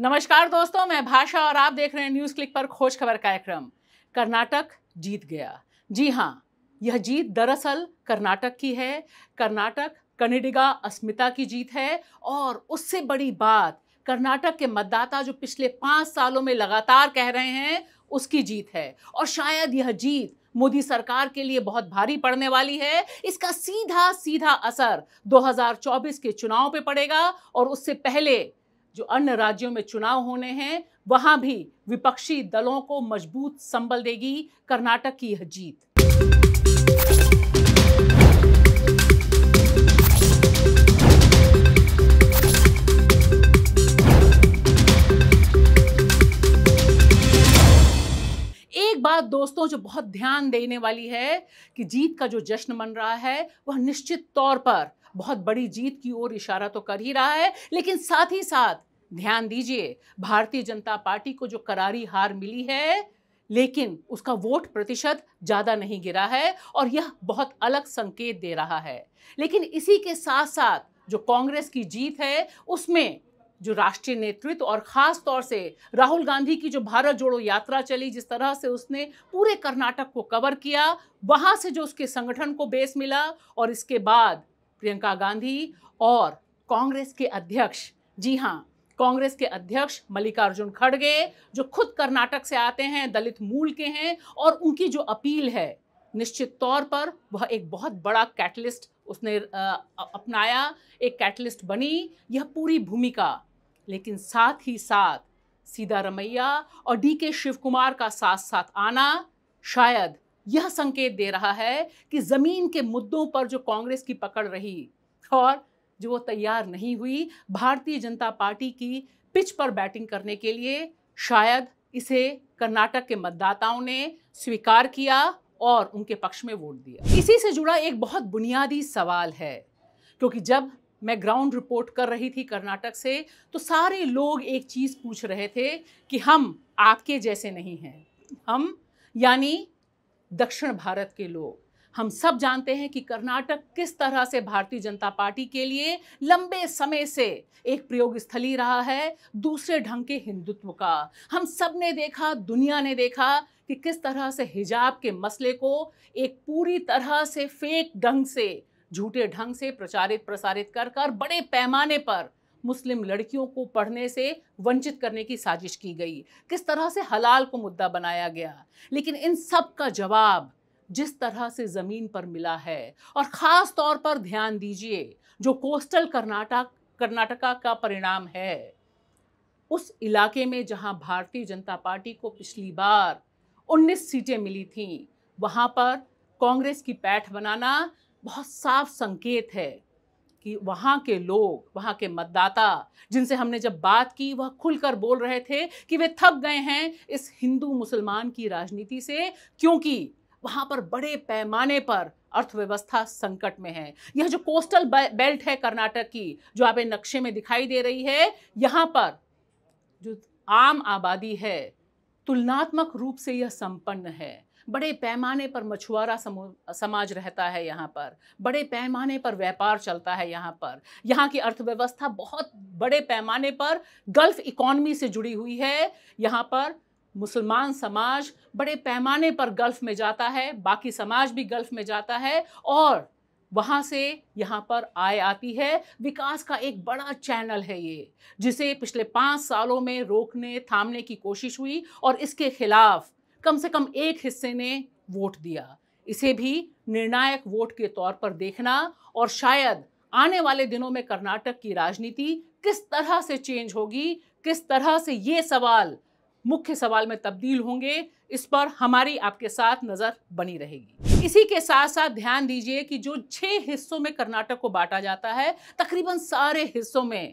नमस्कार दोस्तों मैं भाषा और आप देख रहे हैं न्यूज़ क्लिक पर खोज खबर कार्यक्रम कर्नाटक जीत गया जी हाँ यह जीत दरअसल कर्नाटक की है कर्नाटक कनिडिगा अस्मिता की जीत है और उससे बड़ी बात कर्नाटक के मतदाता जो पिछले पाँच सालों में लगातार कह रहे हैं उसकी जीत है और शायद यह जीत मोदी सरकार के लिए बहुत भारी पड़ने वाली है इसका सीधा सीधा असर 2024 के चुनाव पे पड़ेगा और उससे पहले जो अन्य राज्यों में चुनाव होने हैं वहां भी विपक्षी दलों को मजबूत संबल देगी कर्नाटक की यह जीत एक बात दोस्तों जो बहुत ध्यान देने वाली है कि जीत का जो जश्न मन रहा है वह निश्चित तौर पर बहुत बड़ी जीत की ओर इशारा तो कर ही रहा है लेकिन साथ ही साथ ध्यान दीजिए भारतीय जनता पार्टी को जो करारी हार मिली है लेकिन उसका वोट प्रतिशत ज़्यादा नहीं गिरा है और यह बहुत अलग संकेत दे रहा है लेकिन इसी के साथ साथ जो कांग्रेस की जीत है उसमें जो राष्ट्रीय नेतृत्व और ख़ास तौर से राहुल गांधी की जो भारत जोड़ो यात्रा चली जिस तरह से उसने पूरे कर्नाटक को कवर किया वहाँ से जो उसके संगठन को बेस मिला और इसके बाद प्रियंका गांधी और कांग्रेस के अध्यक्ष जी हाँ कांग्रेस के अध्यक्ष मल्लिकार्जुन खड़गे जो खुद कर्नाटक से आते हैं दलित मूल के हैं और उनकी जो अपील है निश्चित तौर पर वह एक बहुत बड़ा कैटलिस्ट उसने अपनाया एक कैटलिस्ट बनी यह पूरी भूमिका लेकिन साथ ही साथ सीधा रमैया और डी के शिव कुमार का साथ साथ आना शायद यह संकेत दे रहा है कि ज़मीन के मुद्दों पर जो कांग्रेस की पकड़ रही और जो वो तैयार नहीं हुई भारतीय जनता पार्टी की पिच पर बैटिंग करने के लिए शायद इसे कर्नाटक के मतदाताओं ने स्वीकार किया और उनके पक्ष में वोट दिया इसी से जुड़ा एक बहुत बुनियादी सवाल है क्योंकि जब मैं ग्राउंड रिपोर्ट कर रही थी कर्नाटक से तो सारे लोग एक चीज़ पूछ रहे थे कि हम आपके जैसे नहीं हैं हम यानी दक्षिण भारत के लोग हम सब जानते हैं कि कर्नाटक किस तरह से भारतीय जनता पार्टी के लिए लंबे समय से एक प्रयोग स्थली रहा है दूसरे ढंग के हिंदुत्व का हम सब ने देखा दुनिया ने देखा कि किस तरह से हिजाब के मसले को एक पूरी तरह से फेक ढंग से झूठे ढंग से प्रचारित प्रसारित कर कर बड़े पैमाने पर मुस्लिम लड़कियों को पढ़ने से वंचित करने की साजिश की गई किस तरह से हलाल को मुद्दा बनाया गया लेकिन इन सब का जवाब जिस तरह से ज़मीन पर मिला है और ख़ास तौर पर ध्यान दीजिए जो कोस्टल कर्नाटक कर्नाटका का परिणाम है उस इलाके में जहां भारतीय जनता पार्टी को पिछली बार 19 सीटें मिली थीं वहां पर कांग्रेस की पैठ बनाना बहुत साफ संकेत है कि वहाँ के लोग वहाँ के मतदाता जिनसे हमने जब बात की वह खुलकर बोल रहे थे कि वे थक गए हैं इस हिंदू मुसलमान की राजनीति से क्योंकि वहाँ पर बड़े पैमाने पर अर्थव्यवस्था संकट में है यह जो कोस्टल बेल्ट है कर्नाटक की जो आप नक्शे में दिखाई दे रही है यहाँ पर जो आम आबादी है तुलनात्मक रूप से यह संपन्न है बड़े पैमाने पर मछुआरा समाज रहता है यहाँ पर बड़े पैमाने पर व्यापार चलता है यहाँ पर यहाँ की अर्थव्यवस्था बहुत बड़े पैमाने पर गल्फ इकॉनमी से जुड़ी हुई है यहाँ पर मुसलमान समाज बड़े पैमाने पर गल्फ़ में जाता है बाकी समाज भी गल्फ़ में जाता है और वहाँ से यहाँ पर आय आती है विकास का एक बड़ा चैनल है ये जिसे पिछले पाँच सालों में रोकने थामने की कोशिश हुई और इसके खिलाफ कम से कम एक हिस्से ने वोट दिया इसे भी निर्णायक वोट के तौर पर देखना और शायद आने वाले दिनों में कर्नाटक की राजनीति किस तरह से चेंज होगी किस तरह से ये सवाल मुख्य सवाल में तब्दील होंगे इस पर हमारी आपके साथ नज़र बनी रहेगी इसी के साथ साथ ध्यान दीजिए कि जो छह हिस्सों में कर्नाटक को बांटा जाता है तकरीबन सारे हिस्सों में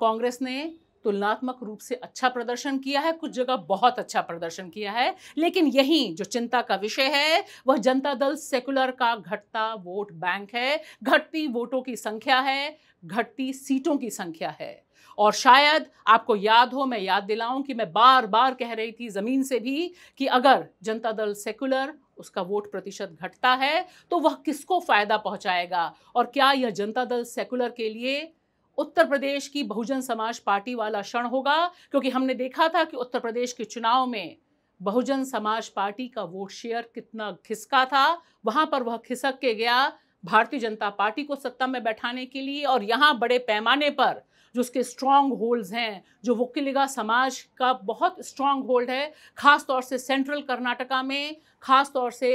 कांग्रेस ने तुलनात्मक रूप से अच्छा प्रदर्शन किया है कुछ जगह बहुत अच्छा प्रदर्शन किया है लेकिन यही जो चिंता का विषय है वह जनता दल सेकुलर का घटता वोट बैंक है घटती वोटों की संख्या है घटती सीटों की संख्या है और शायद आपको याद हो मैं याद दिलाऊं कि मैं बार बार कह रही थी ज़मीन से भी कि अगर जनता दल सेकुलर उसका वोट प्रतिशत घटता है तो वह किसको फ़ायदा पहुंचाएगा और क्या यह जनता दल सेकुलर के लिए उत्तर प्रदेश की बहुजन समाज पार्टी वाला क्षण होगा क्योंकि हमने देखा था कि उत्तर प्रदेश के चुनाव में बहुजन समाज पार्टी का वोट शेयर कितना खिसका था वहां पर वह खिसक के गया भारतीय जनता पार्टी को सत्ता में बैठाने के लिए और यहां बड़े पैमाने पर जो उसके स्ट्रॉन्ग होल्ड्स हैं जो वकीलिगा समाज का बहुत स्ट्रॉन्ग होल्ड है ख़ास तौर से सेंट्रल कर्नाटका में ख़ास तौर से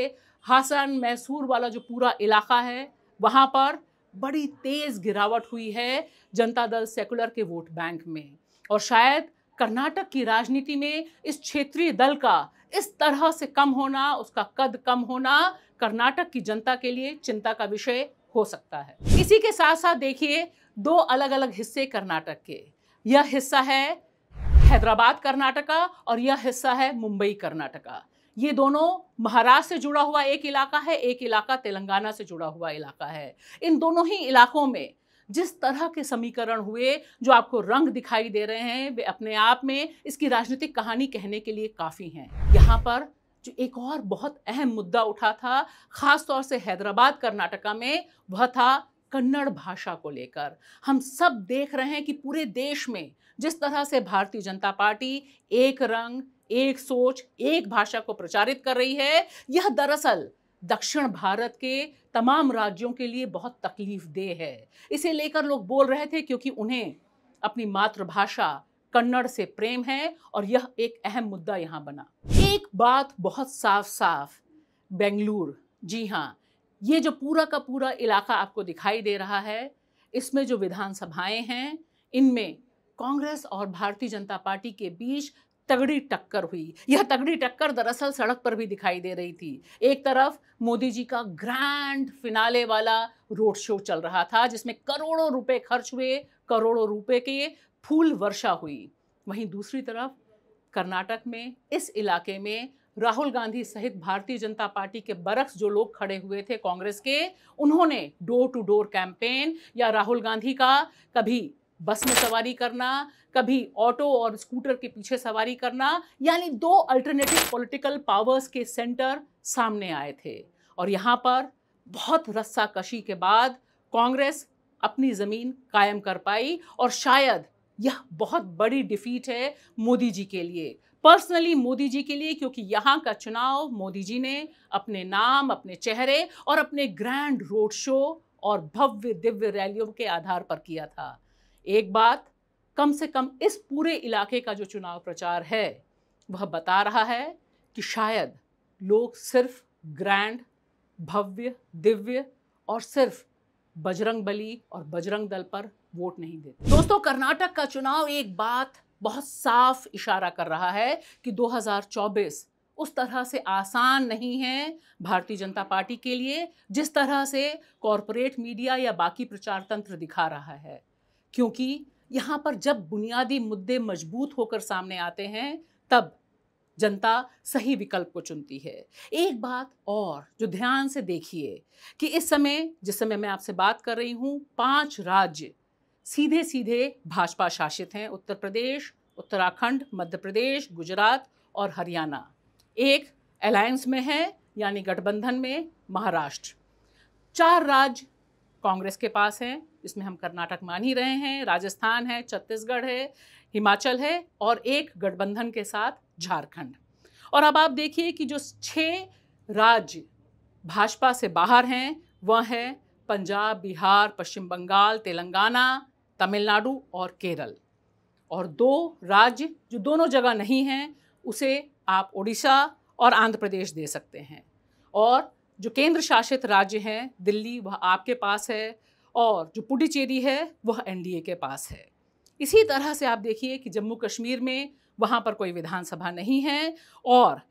हासन मैसूर वाला जो पूरा इलाका है वहाँ पर बड़ी तेज़ गिरावट हुई है जनता दल सेकुलर के वोट बैंक में और शायद कर्नाटक की राजनीति में इस क्षेत्रीय दल का इस तरह से कम होना उसका कद कम होना कर्नाटक की जनता के लिए चिंता का विषय हो सकता है इसी के साथ साथ देखिए दो अलग अलग हिस्से कर्नाटक के यह हिस्सा है हैदराबाद कर्नाटका और यह हिस्सा है मुंबई कर्नाटका ये दोनों महाराष्ट्र से जुड़ा हुआ एक इलाका है एक इलाका तेलंगाना से जुड़ा हुआ इलाका है इन दोनों ही इलाकों में जिस तरह के समीकरण हुए जो आपको रंग दिखाई दे रहे हैं वे अपने आप में इसकी राजनीतिक कहानी कहने के लिए काफ़ी हैं यहाँ पर जो एक और बहुत अहम मुद्दा उठा था ख़ास तौर से हैदराबाद कर्नाटका में वह था कन्नड़ भाषा को लेकर हम सब देख रहे हैं कि पूरे देश में जिस तरह से भारतीय जनता पार्टी एक रंग एक सोच एक भाषा को प्रचारित कर रही है यह दरअसल दक्षिण भारत के तमाम राज्यों के लिए बहुत तकलीफ देह है इसे लेकर लोग बोल रहे थे क्योंकि उन्हें अपनी मातृभाषा कन्नड़ से प्रेम है और यह एक अहम मुद्दा यहाँ बना एक बात बहुत साफ साफ बेंगलुर जी हाँ ये जो पूरा का पूरा इलाका आपको दिखाई दे रहा है इसमें जो विधानसभाएं हैं इनमें कांग्रेस और भारतीय जनता पार्टी के बीच तगड़ी टक्कर हुई यह तगड़ी टक्कर दरअसल सड़क पर भी दिखाई दे रही थी एक तरफ मोदी जी का ग्रैंड फिनाले वाला रोड शो चल रहा था जिसमें करोड़ों रुपए खर्च हुए करोड़ों रुपए के फूल वर्षा हुई वहीं दूसरी तरफ कर्नाटक में इस इलाके में राहुल गांधी सहित भारतीय जनता पार्टी के बरक्स जो लोग खड़े हुए थे कांग्रेस के उन्होंने डोर टू डोर कैंपेन या राहुल गांधी का कभी बस में सवारी करना कभी ऑटो और स्कूटर के पीछे सवारी करना यानी दो अल्टरनेटिव पॉलिटिकल पावर्स के सेंटर सामने आए थे और यहाँ पर बहुत रस्सा कशी के बाद कांग्रेस अपनी ज़मीन कायम कर पाई और शायद यह बहुत बड़ी डिफीट है मोदी जी के लिए पर्सनली मोदी जी के लिए क्योंकि यहाँ का चुनाव मोदी जी ने अपने नाम अपने चेहरे और अपने ग्रैंड रोड शो और भव्य दिव्य रैलियों के आधार पर किया था एक बात कम से कम इस पूरे इलाके का जो चुनाव प्रचार है वह बता रहा है कि शायद लोग सिर्फ ग्रैंड भव्य दिव्य और सिर्फ बजरंग बली और बजरंग दल पर वोट नहीं देते दोस्तों कर्नाटक का चुनाव एक बात बहुत साफ इशारा कर रहा है कि 2024 उस तरह से आसान नहीं है भारतीय जनता पार्टी के लिए जिस तरह से कॉरपोरेट मीडिया या बाकी प्रचार तंत्र दिखा रहा है क्योंकि यहाँ पर जब बुनियादी मुद्दे मजबूत होकर सामने आते हैं तब जनता सही विकल्प को चुनती है एक बात और जो ध्यान से देखिए कि इस समय जिस समय मैं आपसे बात कर रही हूँ पांच राज्य सीधे सीधे भाजपा शासित हैं उत्तर प्रदेश उत्तराखंड मध्य प्रदेश गुजरात और हरियाणा एक अलायंस में है यानी गठबंधन में महाराष्ट्र चार राज्य कांग्रेस के पास हैं इसमें हम कर्नाटक मान ही रहे हैं राजस्थान है छत्तीसगढ़ है हिमाचल है और एक गठबंधन के साथ झारखंड और अब आप देखिए कि जो छः राज्य भाजपा से बाहर हैं वह हैं पंजाब बिहार पश्चिम बंगाल तेलंगाना तमिलनाडु और केरल और दो राज्य जो दोनों जगह नहीं हैं उसे आप उड़ीसा और आंध्र प्रदेश दे सकते हैं और जो केंद्र शासित राज्य हैं दिल्ली वह आपके पास है और जो पुडुचेरी है वह एनडीए के पास है इसी तरह से आप देखिए कि जम्मू कश्मीर में वहाँ पर कोई विधानसभा नहीं है और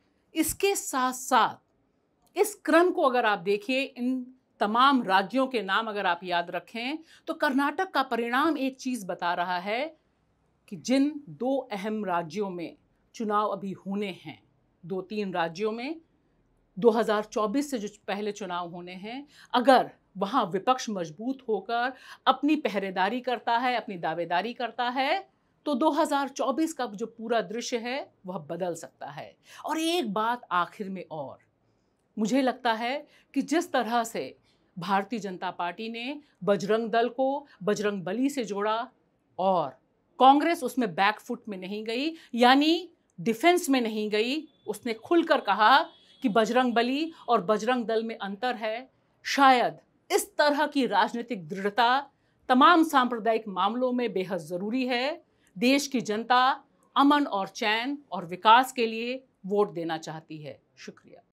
इसके साथ साथ इस क्रम को अगर आप देखिए इन तमाम राज्यों के नाम अगर आप याद रखें तो कर्नाटक का परिणाम एक चीज़ बता रहा है कि जिन दो अहम राज्यों में चुनाव अभी होने हैं दो तीन राज्यों में 2024 से जो पहले चुनाव होने हैं अगर वहाँ विपक्ष मजबूत होकर अपनी पहरेदारी करता है अपनी दावेदारी करता है तो 2024 का जो पूरा दृश्य है वह बदल सकता है और एक बात आखिर में और मुझे लगता है कि जिस तरह से भारतीय जनता पार्टी ने बजरंग दल को बजरंग बली से जोड़ा और कांग्रेस उसमें बैकफुट में नहीं गई यानी डिफेंस में नहीं गई उसने खुलकर कहा कि बजरंग बली और बजरंग दल में अंतर है शायद इस तरह की राजनीतिक दृढ़ता तमाम सांप्रदायिक मामलों में बेहद ज़रूरी है देश की जनता अमन और चैन और विकास के लिए वोट देना चाहती है शुक्रिया